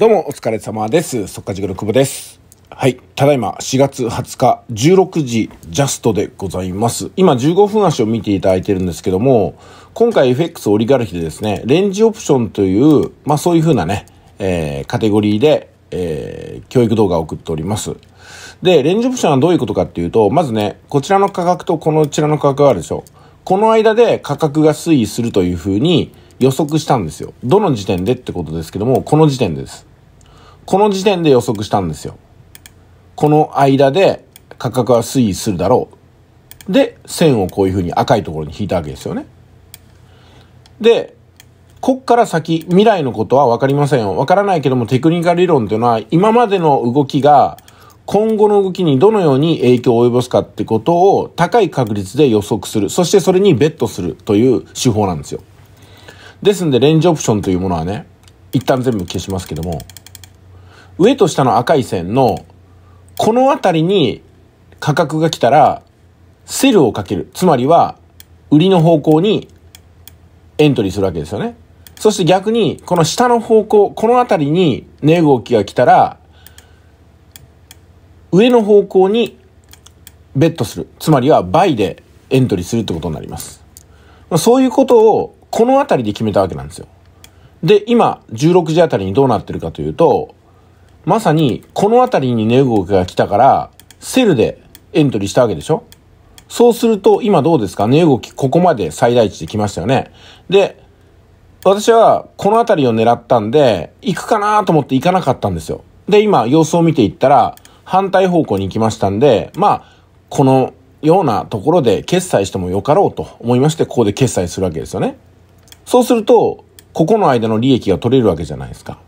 どうもお疲れ様です。速稼塾の久保です。はい。ただいま4月20日16時ジャストでございます。今15分足を見ていただいてるんですけども、今回 FX オリガルヒでですね、レンジオプションという、まあそういう風なね、えー、カテゴリーで、えー、教育動画を送っております。で、レンジオプションはどういうことかっていうと、まずね、こちらの価格とこちらの価格があるでしょ。この間で価格が推移するという風に予測したんですよ。どの時点でってことですけども、この時点です。この時点で予測したんですよ。この間で価格は推移するだろう。で、線をこういうふうに赤いところに引いたわけですよね。で、こっから先、未来のことは分かりませんよ。分からないけども、テクニカル理論っていうのは、今までの動きが、今後の動きにどのように影響を及ぼすかってことを高い確率で予測する。そしてそれにベットするという手法なんですよ。ですんで、レンジオプションというものはね、一旦全部消しますけども、上と下の赤い線の、この辺りに価格が来たら、セルをかける。つまりは、売りの方向にエントリーするわけですよね。そして逆に、この下の方向、この辺りに値動きが来たら、上の方向にベットする。つまりは倍でエントリーするってことになります。そういうことをこの辺りで決めたわけなんですよ。で、今、16時あたりにどうなってるかというと、まさにこの辺りに値動きが来たから、セルでエントリーしたわけでしょそうすると、今どうですか値動き、ここまで最大値で来ましたよね。で、私はこの辺りを狙ったんで、行くかなと思って行かなかったんですよ。で、今、様子を見ていったら、反対方向に行きましたんで、まあ、このようなところで決済してもよかろうと思いまして、ここで決済するわけですよね。そうすると、ここの間の利益が取れるわけじゃないですか。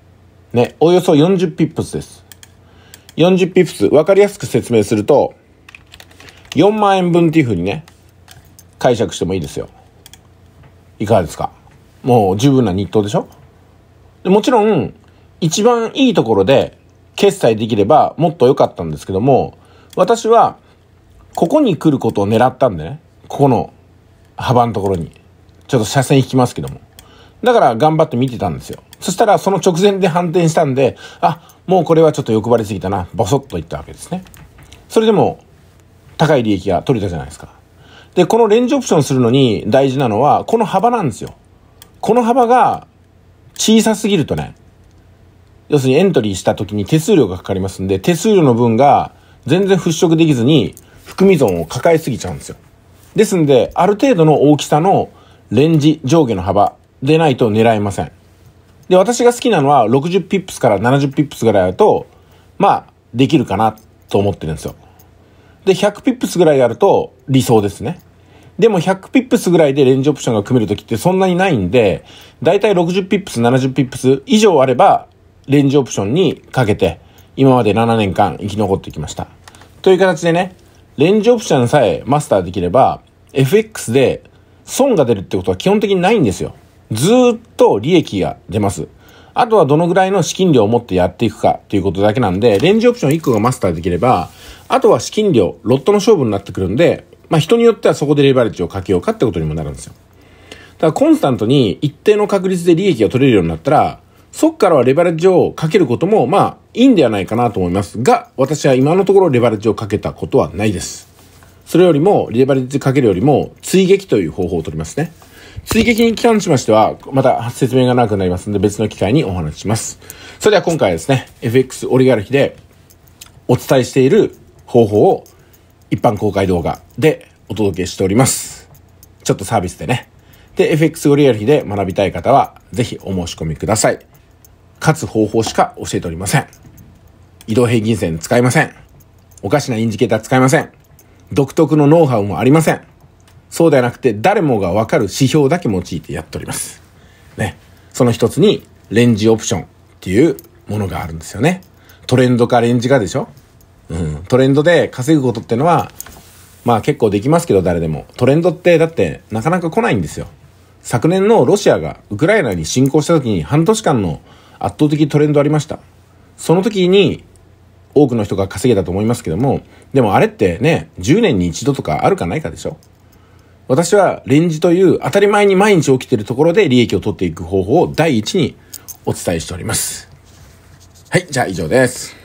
ね、およそ40ピップスです。40ピップス、わかりやすく説明すると、4万円分っていうふうにね、解釈してもいいですよ。いかがですかもう十分な日当でしょでもちろん、一番いいところで決済できればもっと良かったんですけども、私は、ここに来ることを狙ったんでね、ここの幅のところに。ちょっと車線引きますけども。だから頑張って見てたんですよ。そしたらその直前で反転したんで、あ、もうこれはちょっと欲張りすぎたな、ボソッといったわけですね。それでも、高い利益が取れたじゃないですか。で、このレンジオプションするのに大事なのは、この幅なんですよ。この幅が小さすぎるとね、要するにエントリーした時に手数料がかかりますんで、手数料の分が全然払拭できずに、含み損を抱えすぎちゃうんですよ。ですんで、ある程度の大きさのレンジ上下の幅でないと狙えません。で、私が好きなのは60ピップスから70ピップスぐらいると、まあ、できるかなと思ってるんですよ。で、100ピップスぐらいやると理想ですね。でも100ピップスぐらいでレンジオプションが組める時ってそんなにないんで、だいたい60ピップス、70ピップス以上あれば、レンジオプションにかけて、今まで7年間生き残ってきました。という形でね、レンジオプションさえマスターできれば、FX で損が出るってことは基本的にないんですよ。ずっと利益が出ます。あとはどのぐらいの資金量を持ってやっていくかっていうことだけなんで、レンジオプション1個がマスターできれば、あとは資金量、ロットの勝負になってくるんで、まあ人によってはそこでレバレッジをかけようかってことにもなるんですよ。だからコンスタントに一定の確率で利益が取れるようになったら、そっからはレバレッジをかけることも、まあ、いいんではないかなと思います。が、私は今のところレバレッジをかけたことはないです。それよりも、レバレッジかけるよりも、追撃という方法を取りますね。追撃に期間しましては、また説明がなくなりますので別の機会にお話しします。それでは今回はですね、FX オリガルヒでお伝えしている方法を一般公開動画でお届けしております。ちょっとサービスでね。で、FX オリガルヒで学びたい方は、ぜひお申し込みください。勝つ方法しか教えておりません。移動平均線使いません。おかしなインジケーター使いません。独特のノウハウもありません。そうではなくて、誰もがわかる指標だけ用いてやっております。ね。その一つに、レンジオプションっていうものがあるんですよね。トレンドかレンジかでしょうん。トレンドで稼ぐことってのは、まあ結構できますけど、誰でも。トレンドって、だってなかなか来ないんですよ。昨年のロシアがウクライナに侵攻した時に半年間の圧倒的トレンドありました。その時に多くの人が稼げたと思いますけども、でもあれってね、10年に一度とかあるかないかでしょ私はレンジという当たり前に毎日起きているところで利益を取っていく方法を第一にお伝えしております。はい、じゃあ以上です。